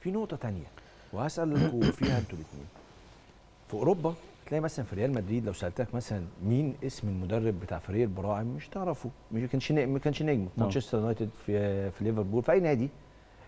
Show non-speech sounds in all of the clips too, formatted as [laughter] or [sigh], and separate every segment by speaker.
Speaker 1: في نقطه تانية وهسالكم فيها انتوا الاثنين في اوروبا تلاقي مثلا في ريال مدريد لو سالتك مثلا مين اسم المدرب بتاع فريق البراعم مش تعرفه مش كانش ما كانش نجم في آه. مانشستر يونايتد في في ليفربول في اي نادي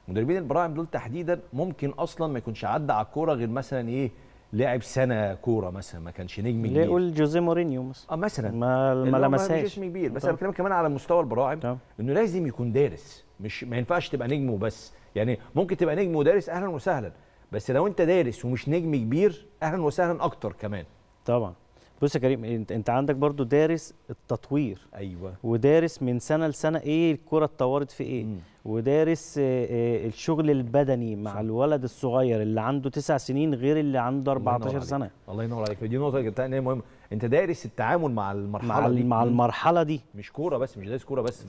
Speaker 1: مدربين البراعم دول تحديدا ممكن اصلا ما يكونش عدى على الكوره غير مثلا ايه لعب سنه كوره مثلا ما كانش نجم كبير ليه يقول
Speaker 2: جوزيه مورينيو مثلا اه مثلا ما, ما لمسهاش مش اسم كبير بس انا بتكلم
Speaker 1: كمان على مستوى البراعم انه لازم يكون دارس مش ما ينفعش تبقى نجم وبس يعني ممكن تبقى نجم ودارس اهلا وسهلا بس لو انت دارس ومش نجم كبير اهلا وسهلا اكتر كمان طبعا بص يا كريم انت عندك برضو دارس التطوير ايوه
Speaker 2: ودارس من سنه لسنه ايه الكره اتطورت في ايه مم. ودارس آه، آه، الشغل البدني مع صح. الولد الصغير اللي عنده تسع سنين غير اللي عنده 14 سنه الله ينور
Speaker 1: عليك دي نقطه جبتها ان هي مهمه انت دارس التعامل مع المرحله مع دي مع المرحله دي مش كوره بس مش دارس كوره بس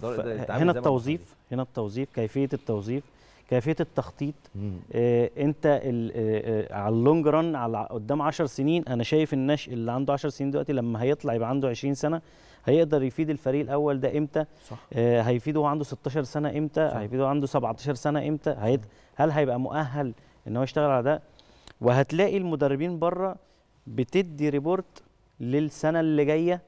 Speaker 1: هنا التوظيف هنا التوظيف كيفيه التوظيف كيفيه التخطيط
Speaker 2: آه انت آه،, آه على اللونج ران على قدام 10 سنين انا شايف النش اللي عنده 10 سنين دلوقتي لما هيطلع يبقى عنده 20 سنه هيقدر يفيد الفريق الاول ده امتى صح. آه هيفيده وهو عنده 16 سنه امتى صح. هيفيده وهو عنده 17 سنه امتى هيد... هل هيبقى مؤهل ان هو يشتغل على ده وهتلاقي المدربين بره بتدي ريبورت للسنه اللي جايه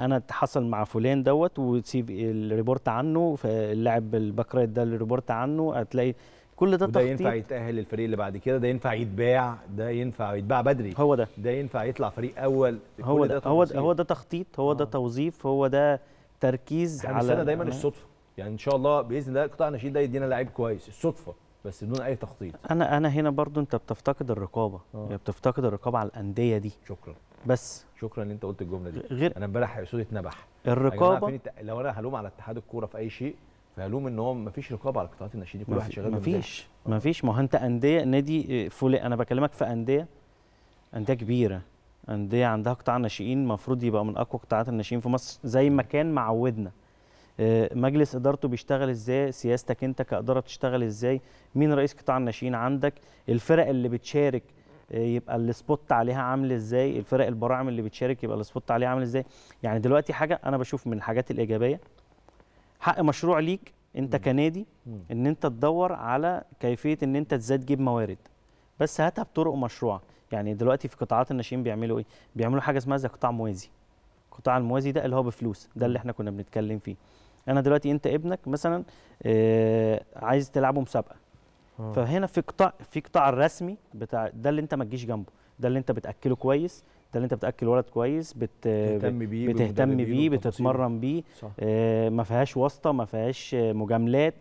Speaker 2: انا اتحصل مع فلان دوت وتسيب الريبورت عنه فاللاعب الباك رايت ده الريبورت عنه هتلاقي كل ده تخطيط ده ينفع يتاهل
Speaker 1: للفريق اللي بعد كده ده ينفع يتباع ده ينفع يتباع بدري هو ده ده ينفع يطلع فريق اول هو ده, ده هو ده هو ده تخطيط هو آه. ده توظيف هو ده تركيز على السنه دايما الصدفه يعني ان شاء الله باذن الله قطاع الناشئين ده يدينا لعيب كويس الصدفه بس بدون اي تخطيط
Speaker 2: انا انا هنا برضو انت بتفتقد الرقابه آه. يعني بتفتقد الرقابه على الانديه
Speaker 1: دي شكرا بس شكرا ان انت قلت الجمله دي غير انا امبارح اسود اتنبح الرقابه لو انا هلوم على اتحاد الكوره في اي شيء فهلوم ان هو مفيش رقابه على قطاعات الناشئين كل واحد شغال مفيش
Speaker 2: مفيش ما هو انت انديه نادي آه، فول انا بكلمك في انديه انديه كبيره انديه عندها قطاع ناشئين المفروض يبقى من اقوى قطاعات الناشئين في مصر زي ما كان معودنا آه، مجلس ادارته بيشتغل ازاي سياستك انت كاداره بتشتغل ازاي مين رئيس قطاع الناشئين عندك الفرق اللي بتشارك يبقى السبوت عليها عامل ازاي الفرق البراعم اللي بتشارك يبقى السبوت عليها عامل ازاي يعني دلوقتي حاجه انا بشوف من الحاجات الايجابيه حق مشروع ليك انت كنادي ان انت تدور على كيفيه ان انت ازاي تجيب موارد بس هاتها بطرق مشروعه يعني دلوقتي في قطاعات الناشئين بيعملوا ايه بيعملوا حاجه اسمها زي قطاع موازي القطاع الموازي ده اللي هو بفلوس ده اللي احنا كنا بنتكلم فيه انا دلوقتي انت ابنك مثلا آه عايز تلعبه مسابقه آه. فهنا في قطاع في قطاع الرسمي بتاع ده اللي انت ما تجيش جنبه ده اللي انت بتاكله كويس ده اللي انت بتاكل ولد كويس بت... بتهتم بيه بتهتم بيه بتتمرن بيه آه ما فيهاش واسطه ما فيهاش مجاملات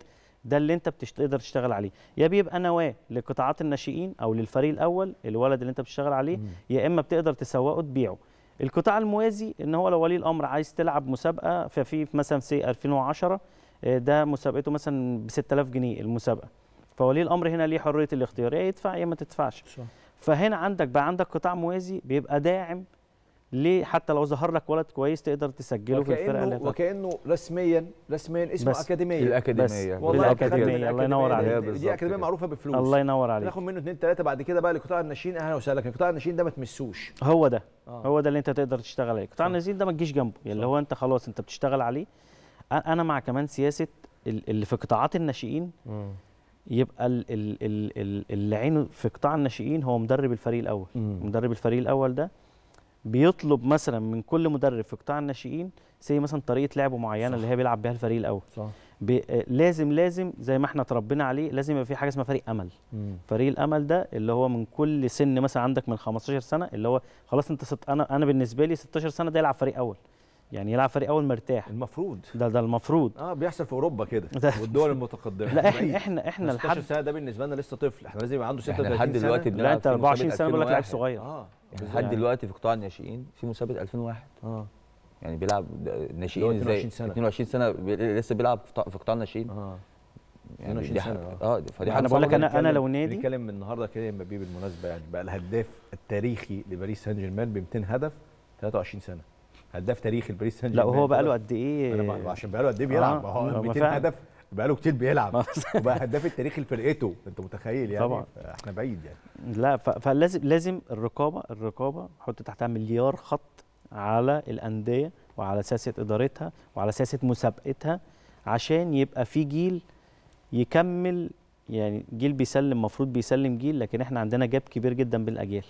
Speaker 2: ده اللي انت بتقدر تشتغل عليه يا بيبقى نواه لقطاعات الناشئين او للفريق الاول الولد اللي انت بتشتغل عليه مم. يا اما بتقدر تسوقه تبيعه القطاع الموازي ان هو لو ولي الامر عايز تلعب مسابقه ففي مثلا سي 2010 آه، ده مسابقته مثلا ب 6000 جنيه المسابقه فولي الامر هنا ليه حريه الاختيار يا يدفع يا ما تدفعش صح. فهنا عندك بقى عندك قطاع موازي بيبقى داعم ليه حتى لو ظهر لك ولد كويس تقدر تسجله في الفرقه اللي وكأنه
Speaker 1: رسميا رسميا اسمه بس اكاديميه الاكاديميه والله الاكاديميه الله ينور عليك دي, اكاديميه اكاديميه معروفه بفلوس الله ينور عليك ناخد منه اثنين ثلاثه بعد كده بقى لقطاع الناشئين اهلا وسهلا لكن قطاع الناشئين ده ما تمسوش
Speaker 2: هو ده آه. هو ده اللي انت تقدر تشتغل عليه قطاع الناشئين ده ما تجيش جنبه اللي هو انت خلاص انت بتشتغل عليه انا مع كمان سياسه اللي في قطاعات الناشئين يبقى اللي عينه في قطاع الناشئين هو مدرب الفريق الاول مم. مدرب الفريق الاول ده بيطلب مثلا من كل مدرب في قطاع الناشئين زي مثلا طريقه لعبه معينه صح. اللي هي بيلعب بيها الفريق الاول صح. آه، لازم لازم زي ما احنا اتربينا عليه لازم يبقى في حاجه اسمها فريق امل مم. فريق الامل ده اللي هو من كل سن مثلا عندك من 15 سنه اللي هو خلاص انت ست انا انا بالنسبه لي 16 سنه ده يلعب فريق اول يعني يلعب فريق اول مرتاح المفروض
Speaker 1: ده ده المفروض اه بيحصل في اوروبا كده [laughs] والدول المتقدمه لا احنا احنا احنا لحد سنه ده بالنسبه لنا لسه طفل احنا لازم يبقى عنده 36 لحد دلوقتي لا انت 24 سنه بيقول لك لعيب صغير اه يعني لحد يعني دلوقتي في قطاع الناشئين في مسابقه 2001 اه يعني بيلعب ناشئين ازاي 22 سنه 22 سنه لسه بيلعب في قطاع الناشئين اه يعني 22 دي سنه اه فدي انا بقول لك انا انا لو نادي بنتكلم النهارده كده مبابي بالمناسبه يعني بقى الهداف التاريخي لباريس سان جيرمان ب 200 هدف 23 سنه هداف تاريخي لباريس سان جيرمان لا وهو بقاله قد ايه أنا عشان بقاله قد ايه بيلعب آه هو 200 هدف بقاله كتير بيلعب [laughs] وبقى هداف التاريخ لفرقته انت متخيل يعني طبعا احنا بعيد يعني
Speaker 2: لا فلازم لازم الرقابه الرقابه حط تحتها مليار خط على الانديه وعلى سياسه ادارتها وعلى سياسه مسابقتها عشان يبقى في جيل يكمل يعني جيل بيسلم المفروض بيسلم جيل لكن احنا عندنا جاب كبير جدا بالاجيال